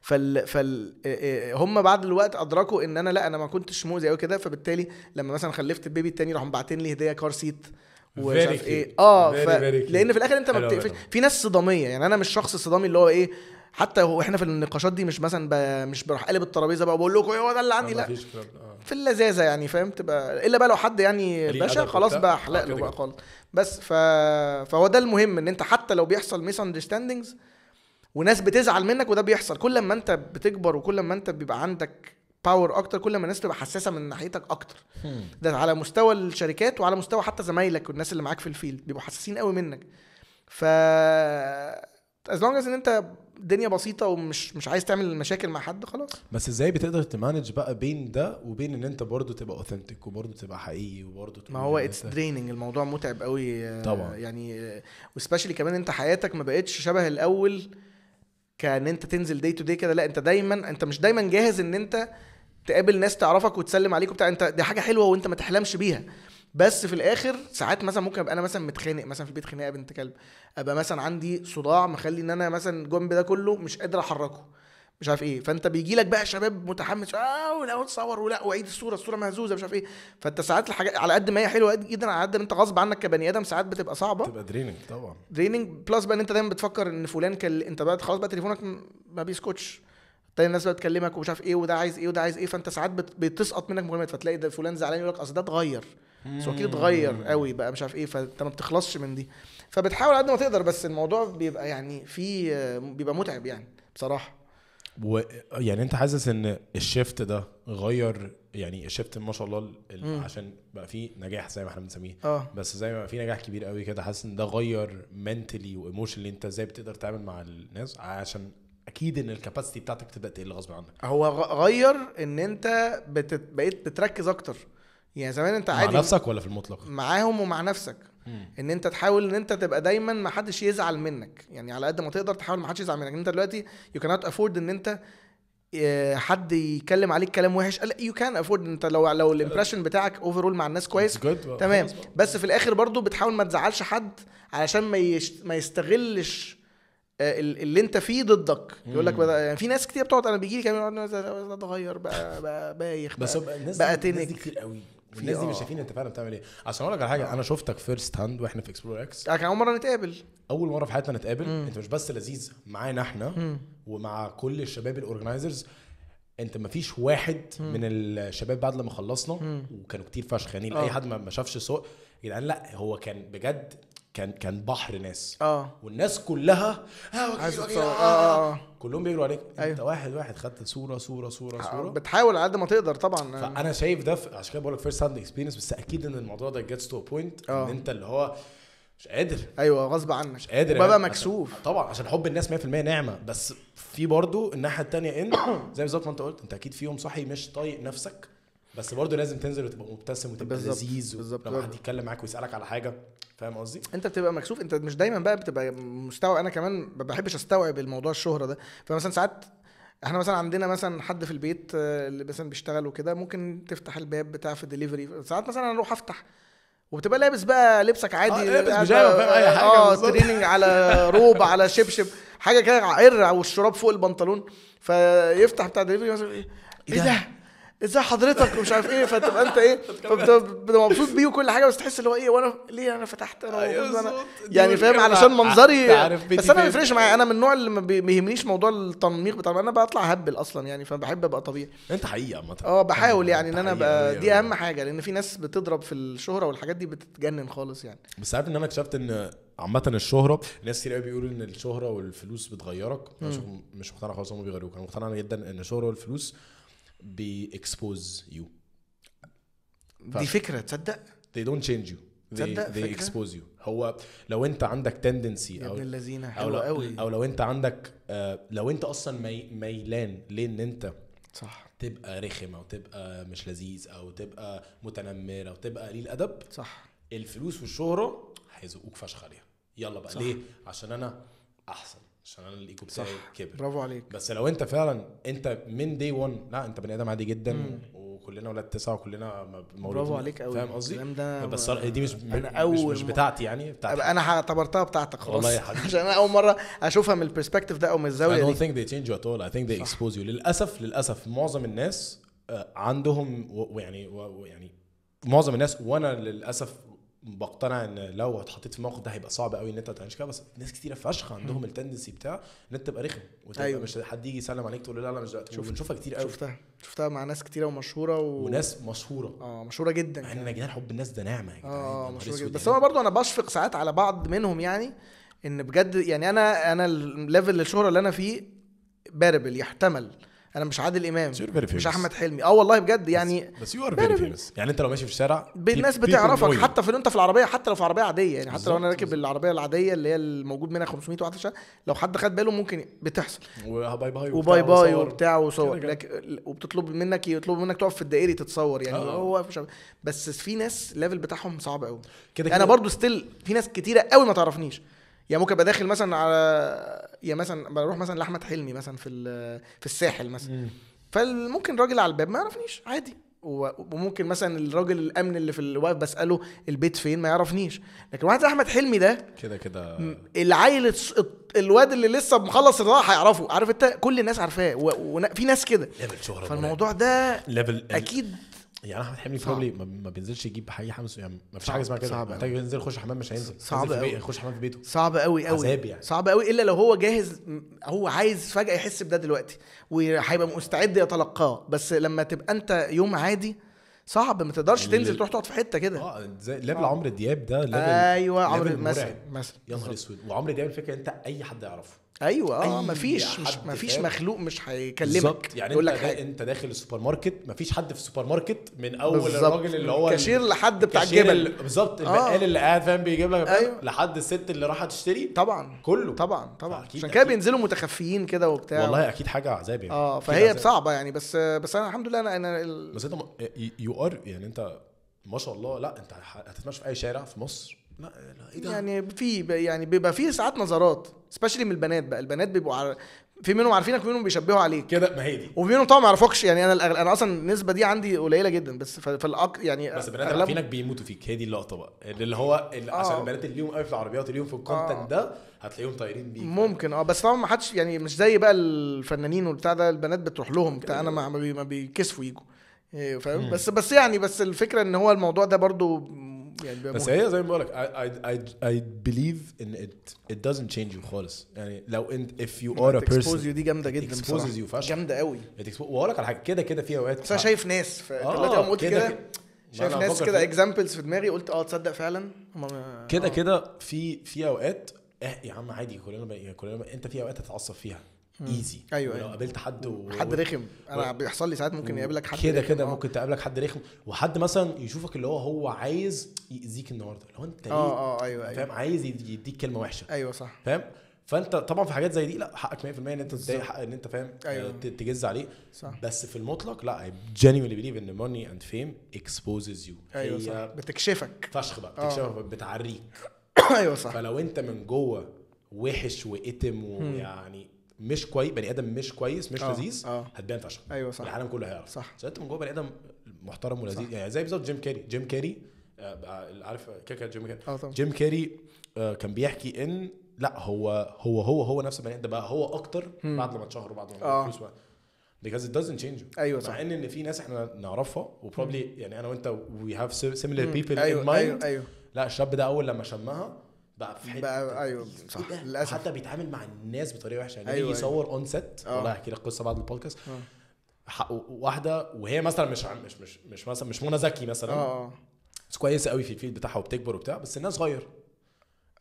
فال, فال... آه، آه، هم بعد الوقت ادركوا ان انا لا انا ما كنتش مؤذي قوي كده فبالتالي لما مثلا خلفت البيبي التاني راحوا مبعتين لي هديه كار سيت ومش ايه اه ف... لان في الاخر انت ما بتقفش في ناس صداميه يعني انا مش شخص صدامي اللي هو ايه حتى واحنا في النقاشات دي مش مثلا ب... مش بروح قلب الترابيزه بقى بقول لكم إيه هو ده اللي عندي آه، لا في اللذاذه يعني فاهم تبقى الا بقى لو حد يعني باشا خلاص بقى احلق له بقى خالص بس ف... فهو ده المهم ان انت حتى لو بيحصل ميس اندرستاندنجز وناس بتزعل منك وده بيحصل كل ما انت بتكبر وكل ما انت بيبقى عندك باور اكتر كل ما الناس تبقى حساسه من ناحيتك اكتر ده على مستوى الشركات وعلى مستوى حتى زمايلك والناس اللي معاك في الفيلد بيبقوا حساسين قوي منك ف از لونج از ان انت الدنيا بسيطه ومش مش عايز تعمل مشاكل مع حد خلاص بس ازاي بتقدر تمانج بقى بين ده وبين ان انت برضه تبقى اوثنتيك وبرضه تبقى حقيقي وبرضه ما هو اتس دريننج الموضوع متعب قوي طبعا يعني وسبيشلي كمان انت حياتك ما بقتش شبه الاول كان انت تنزل دي تو دي كده لا انت دايما انت مش دايما جاهز ان انت تقابل ناس تعرفك وتسلم عليك وبتاع انت دي حاجه حلوه وانت ما تحلمش بيها بس في الاخر ساعات مثلا ممكن ابقى انا مثلا متخانق مثلا في البيت خناقه بنت كلب ابقى مثلا عندي صداع مخلي ان انا مثلا الجنب ده كله مش قادر احركه مش عارف ايه فانت بيجي لك بقى شباب متحمس اه ولا تصور ولا وعيد الصوره الصوره مهزوزه مش عارف ايه فانت ساعات الحاجات على قد ما هي حلوه جدا على قد ما انت غصب عنك كبني ادم ساعات بتبقى صعبه بتبقى دريننج طبعا دريننج بلس بقى ان انت دايما بتفكر ان فلان كان انت بقى خلاص بقى تليفونك ما بيسكتش تاني الناس بتكلمك ومش عارف ايه وده عايز ايه وده عايز ايه فانت ساعات بت... بتسقط منك مكالمات فتلاقي ده فلان زعلان يقول لك اصل ده اتغير سو اكيد اتغير قوي بقى مش عارف ايه فانت ما بتخلصش من دي فبتحاول قد ما تقدر بس الموضوع بيبقى يعني في آه، بيبقى متعب يعني بصراحه و يعني انت حاسس ان الشيفت ده غير يعني الشيفت ما شاء الله ال... عشان بقى في نجاح زي ما احنا بنسميه اه بس زي ما بقى في نجاح كبير قوي كده حاسس ان ده غير منتلي وايموشنلي انت ازاي بتقدر تتعامل مع الناس عشان اكيد ان الكاباسيتي بتاعتك تبدا تقل غصب عنك هو غير ان انت بتت... بقيت بتركز اكتر يعني زمان انت عادي مع نفسك ولا في المطلق معاهم ومع نفسك مم. ان انت تحاول ان انت تبقى دايما ما حدش يزعل منك يعني على قد ما تقدر تحاول ما حدش يزعل منك انت دلوقتي يو كانت افورد ان انت آه، حد يتكلم عليك كلام وحش لا يو كان افورد انت لو لو الامبريشن بتاعك اوفرول مع الناس كويس تمام بس في الاخر برضو بتحاول ما تزعلش حد علشان ما ما يستغلش آه، اللي انت فيه ضدك يقول لك يعني في ناس كتير بتقعد انا بيجي لي كلام اتغير بقى بقى بايخ بقى, بقى, بقى تنك كتير قوي الناس دي مش آه. شايفين انت فعلا بتعمل ايه عشان اقول لك على حاجه آه. انا شفتك فيرست هاند واحنا في اكسبلور اكس كان اول مره نتقابل اول مره في حياتنا نتقابل مم. انت مش بس لذيذ معانا احنا مم. ومع كل الشباب الاورجنايزرز انت ما فيش واحد مم. من الشباب بعد لما خلصنا مم. وكانوا كتير فشخ يعني آه. اي حد ما شافش سوق يا يعني لا هو كان بجد كان كان بحر ناس اه والناس كلها اه وكيل وكيل آه، آه،, آه،, آه. آه. كلهم بيجروا عليك أيوه. انت واحد واحد خدت صوره صوره صوره صوره بتحاول على قد ما تقدر طبعا فانا شايف ده في... عشان كده بقول لك فيرست هاند اكسبيرينس بس اكيد ان الموضوع ده جيتس تو بوينت ان انت اللي هو مش قادر ايوه غصب عنك مش قادر ببقى يعني. مكسوف عشان... طبعا عشان حب الناس 100% نعمه بس في برضه الناحيه الثانيه ان زي بالظبط ما انت قلت انت اكيد فيهم صحي مش طايق نفسك بس برضه لازم تنزل وتبقى مبتسم وتبقى لذيذ لو حد يتكلم معاك ويسالك على حاجه فاهم قصدي انت بتبقى مكسوف انت مش دايما بقى بتبقى مستوعب انا كمان ما بحبش استوعب الموضوع الشهره ده فمثلا ساعات احنا مثلا عندنا مثلا حد في البيت آه، اللي مثلا بيشتغل وكده ممكن تفتح الباب بتاع في الدليفري ساعات مثلا اروح افتح وبتبقى لابس بقى لبسك عادي اه لابس بيجامه فاهم اي حاجه اه تريننج على روب على شبشب حاجه كده عرع والشراب فوق البنطلون فيفتح بتاع الدليفري مثلا ايه, إيه ده إيه ازاي حضرتك ومش عارف ايه فتبقى انت ايه فبتبقى مبسوط بيه وكل حاجه بس تحس اللي هو ايه وانا ليه انا فتحت انا أيوة انا يعني فاهم علشان منظري بس انا ما بيفرقش معايا انا من النوع اللي ما بيهمنيش موضوع التنميق بتاع انا بطلع هبل اصلا يعني فبحب ابقى طبيعي انت حقيقي عامه اه بحاول يعني ان انا ابقى دي اهم يعني. حاجه لان في ناس بتضرب في الشهره والحاجات دي بتتجنن خالص يعني بس عارف ان انا اكتشفت ان عامة الشهرة ناس كتير قوي بيقولوا ان الشهرة والفلوس بتغيرك مش مقتنع خالص هم بيغيروك انا مقتنع جدا ان الشهرة والفلوس بيكسبوز يو دي فكره تصدق they don't change you they, they فكرة؟ expose you هو لو انت عندك تندنسي يا ابن الذين حلو قوي او لو انت عندك آه، لو انت اصلا ميلان لان انت صح تبقى رخم او تبقى مش لذيذ او تبقى متنمر او تبقى قليل ادب صح الفلوس والشهره هيزقوك فشخ عليها يلا بقى صح. ليه عشان انا احسن عشان انا الايجو بتاعي كبر برافو عليك بس لو انت فعلا انت من دي 1 لا انت بني ادم عادي جدا مم. وكلنا ولاد تسعه وكلنا مولودين برافو عليك قوي فاهم قصدي؟ بس دي مش انا اول مش, مش بتاعتي يعني بتاعتي انا اعتبرتها بتاعتك خلاص والله يا حبيبي عشان انا اول مره اشوفها من البرسبكتيف ده او من الزاويه دي I don't think they change you at all I think they expose you للاسف للاسف معظم الناس آه، عندهم ويعني ويعني معظم الناس وانا للاسف بقتنع ان لو اتحطيت في الموقف ده هيبقى صعب قوي ان انت تعيش كده بس ناس كتيره فشخه عندهم التندنسي بتاع ان انت تبقى رخم وتبقى أيوة. مش حد يجي يسلم عليك تقول له لا لا مش دلوقتي بنشوفها كتير قوي شفتها شفتها مع ناس كتيره ومشهوره و... وناس مشهوره اه مشهوره جدا احنا يعني. يا جدعان حب الناس ده نعمه يا جدعان اه مشهوره جدا بس يعني. انا برضو انا بشفق ساعات على بعض منهم يعني ان بجد يعني انا انا الليفل الشهره اللي انا فيه باربل يحتمل انا مش عادل امام مش احمد حلمي اه والله بجد يعني بس يو ار فيري فيمس يعني انت لو ماشي في الشارع الناس بتعرفك حتى في انت في العربيه حتى لو في عربيه عاديه يعني حتى لو انا راكب العربيه العاديه اللي هي الموجود منها 500 واحد في الشارع لو حد خد باله ممكن بتحصل وباي باي وباي باي وبتاع وصور وبتطلب منك يطلبوا منك تقف في الدائري تتصور يعني آه. هو بس في ناس الليفل بتاعهم صعب قوي يعني انا برضو ستيل في ناس كتيره قوي ما تعرفنيش يعني ممكن ابقى داخل مثلا على يا يعني مثلا بروح مثلا لاحمد حلمي مثلا في في الساحل مثلا فممكن راجل على الباب ما يعرفنيش عادي وممكن مثلا الراجل الامن اللي في الواقف بساله البيت فين ما يعرفنيش لكن واحد زي احمد حلمي ده كده كده العيل الواد اللي لسه مخلص الراحه هيعرفه عارف انت كل الناس عارفاه وفي ناس كده ليفل شهره فالموضوع ده ليفل اكيد يعني احمد حلمي بروبلي ما بينزلش يجيب حقيقي حمص يعني ما فيش حاجه اسمها كده صعب محتاج ينزل يخش حمام مش هينزل صعب قوي يخش حمام في بيته صعب قوي قوي عذاب يعني صعب قوي الا لو هو جاهز هو عايز فجاه يحس بده دلوقتي وهيبقى مستعد يتلقاه بس لما تبقى انت يوم عادي صعب ما تقدرش تنزل تروح تقعد في حته كده اه زي ليفل عمرو دياب ده ليفل ايوه عمرو مثلا مثلا يا نهار اسود وعمرو دياب الفكره انت اي حد يعرفه ايوه اه أي مفيش مش مفيش مخلوق مش هيكلمك يعني يقول لك حاجه انت داخل السوبر ماركت مفيش حد في السوبر ماركت من اول الراجل اللي هو كاشير لحد بتاع الجبل بالظبط آه. البقال آه. اللي قاعد فاهم بيجيب لك أيوة. لحد الست اللي راحت تشتري طبعا كله طبعا طبعا عشان كده بينزلوا متخفيين كده وبتاع والله اكيد حاجه عذاب يعني اه فهي صعبه يعني بس بس انا الحمد لله انا انا ال... بس انت يو ار يعني انت ما شاء الله لا انت هتتمشى في اي شارع في مصر لا لا ايه ده يعني في يعني بيبقى في ساعات نظرات سبيشلي من البنات بقى البنات بيبقوا عار... في منهم عارفينك ومنهم بيشبهوا عليك كده ما هي دي وفي منهم طبعا ما يعرفوكش يعني انا الأغل... انا اصلا النسبه دي عندي قليله جدا بس الأق... يعني بس البنات أغلب... عارفينك بيموتوا فيك هي دي اللقطه بقى اللي هو اللي آه. عشان البنات اللي ليهم قوي في العربيات اليوم في الكونتنت آه. ده هتلاقيهم طايرين بيك ممكن اه بس طبعا ما حدش يعني مش زي بقى الفنانين والبتاع ده البنات بتروح لهم بتاع انا ما, ما بيكسفوا يجوا إيه، فاهم بس بس يعني بس الفكره ان هو الموضوع ده برضو يعني بس هي زي ما بقول لك اي اي اي بليف ان ات ات دازنت تشينج يو خالص يعني لو انت اف يو ار ا بيرسون دي جامده جدا exposes جامده قوي واقول لك على حاجه كده كده في اوقات بس انا شايف ناس دلوقتي آه قلت كده شايف ناس كده اكزامبلز في دماغي قلت اه تصدق فعلا كده آه. كده في في اوقات إيه يا عم عادي كلنا كلنا انت في اوقات هتتعصب فيها ايزي ايوه لو أيوة. قابلت حد و... حد رخم انا و... بيحصل لي ساعات ممكن يقابلك حد كده كده آه. ممكن تقابلك حد رخم وحد مثلا يشوفك اللي هو هو عايز يأذيك النهارده اللي هو انت اه إيه؟ اه ايوه ايوه فاهم عايز يديك كلمه وحشه ايوه صح فاهم فانت طبعا في حاجات زي دي لا حقك 100% ان انت تضايق حق ان انت فاهم أيوة. تجز عليه صح. بس في المطلق لا اي genuinely believe ان ماني اند فيم اكسبوزز يو ايوه صح بتكشفك فشخ بقى آه. بتكشفك أوه. بتعريك ايوه صح فلو انت من جوه وحش وقتم ويعني مش كويس بني ادم مش كويس مش آه، لذيذ آه. هتبان فشخ ايوه صح العالم كله هيعرف صح بس من جوه بني ادم محترم ولذيذ يعني زي بالظبط جيم كاري جيم كاري آه، عارف كيكه جيم كاري آه جيم كاري كان بيحكي ان لا هو هو هو هو نفس البني ادم بقى هو اكتر بعد لما اتشهر وبعد لما آه. فلوس because it doesn't change ايوه صح مع ان ان في ناس احنا نعرفها وبروبلي يعني انا وانت we have similar people أيوة in mind أيوة أيوة. لا الشاب ده اول لما شمها بقى في حته بقى ايوه إيه صح للاسف حتى بيتعامل مع الناس بطريقه وحشه يعني أيوة يصور اون آه. سيت والله احكي لك قصه بعد البودكاست آه. واحده وهي مثلا مش مش مش مش مثلا مش منى زكي مثلا آه،, اه بس كويسه قوي في الفيلد بتاعها وبتكبر وبتاع بس الناس صغير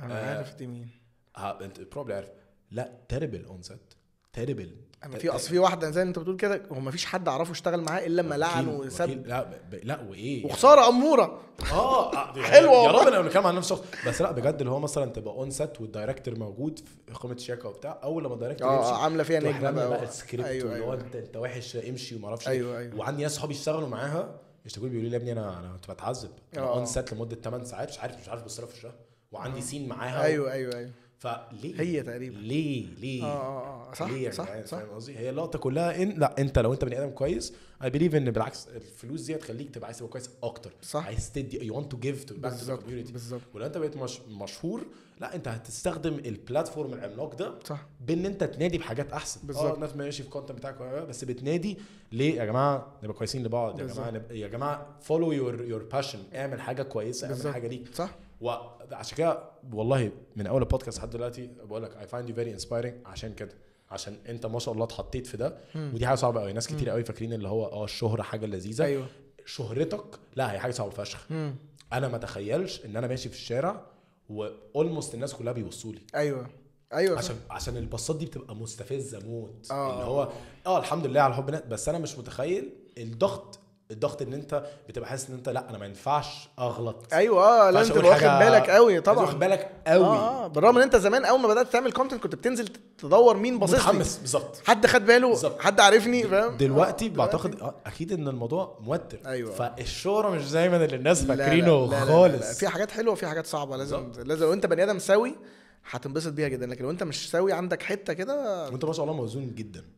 انا آه عارف دي مين انت بروبلي عارف لا تيربل اون سيت تيربل انا في اصل في واحده زي انت بتقول كده هو مفيش حد اعرفه اشتغل معاه الا لما لعن وسب لا ب... لا وايه وخساره اموره اه, آه، حلوه يا رب انا بنتكلم عن نفس الشخص بس لا بجد اللي هو مثلا تبقى اون سيت والدايركتور موجود في قمه الشياكه وبتاع اول لما الدايركتور اه عامله فيها نجمه بقى, بقى السكريبت أيوة اللي هو أيوة. انت انت وحش امشي وما اعرفش إيه. أيوة أيوة. وعندي ناس صحابي اشتغلوا معاها يشتكوا بيقولوا لي يا ابني انا انا كنت بتعذب اون سيت آه. لمده 8 ساعات مش عارف مش عارف بصرف في الشهر وعندي سين آه. معاها ايوه ايوه ايوه فليه هي تقريبا ليه ليه اه اه, آه. صح ليه صح, يعني صح فاهم قصدي هي اللقطه كلها ان لا انت لو انت بني ادم كويس اي بليف ان بالعكس الفلوس دي هتخليك تبقى عايز تبقى كويس اكتر صح عايز تدي يو ونت تو جيف تو باك تو كوميونتي بالظبط ولو انت بقيت مش مشهور لا انت هتستخدم البلاتفورم العملاق ده صح بان انت تنادي بحاجات احسن آه، بالظبط اه الناس ماشي في الكونتنت بتاعك بس بتنادي ليه يا جماعه نبقى كويسين لبعض يا جماعه يا جماعه فولو يور يور باشن اعمل حاجه كويسه اعمل حاجه ليك صح وعشان كده والله من اول البودكاست لحد دلوقتي بقول لك اي فايند يو فيري انسبايرنج عشان كده عشان انت ما شاء الله اتحطيت في ده مم. ودي حاجه صعبه قوي ناس كتير قوي فاكرين اللي هو اه الشهره حاجه لذيذه ايوه شهرتك لا هي حاجه صعبه فشخ انا ما اتخيلش ان انا ماشي في الشارع والموست الناس كلها بيبصوا لي ايوه ايوه عشان عشان البصات دي بتبقى مستفزه موت آه. اللي هو اه الحمد لله على الحب بس انا مش متخيل الضغط الضغط ان انت بتبقى حاسس ان انت لا انا ما ينفعش اغلط ايوه اه لا انت واخد بالك قوي طبعا واخد بالك قوي اه, آه. بالرغم ان انت زمان اول ما بدات تعمل كونتنت كنت بتنزل تدور مين باصص متحمس بالظبط حد خد باله بالزبط. حد عارفني فاهم دلوقتي آه. بعتقد دلوقتي. آه، اكيد ان الموضوع موتر ايوه فالشهره مش ما اللي الناس فاكرينه خالص لا لا لا. في حاجات حلوه وفي حاجات صعبه لازم بالزبط. لازم لو انت بني ادم سوي هتنبسط بيها جدا لكن لو انت مش سوي عندك حته كده وانت ما شاء الله موزون جدا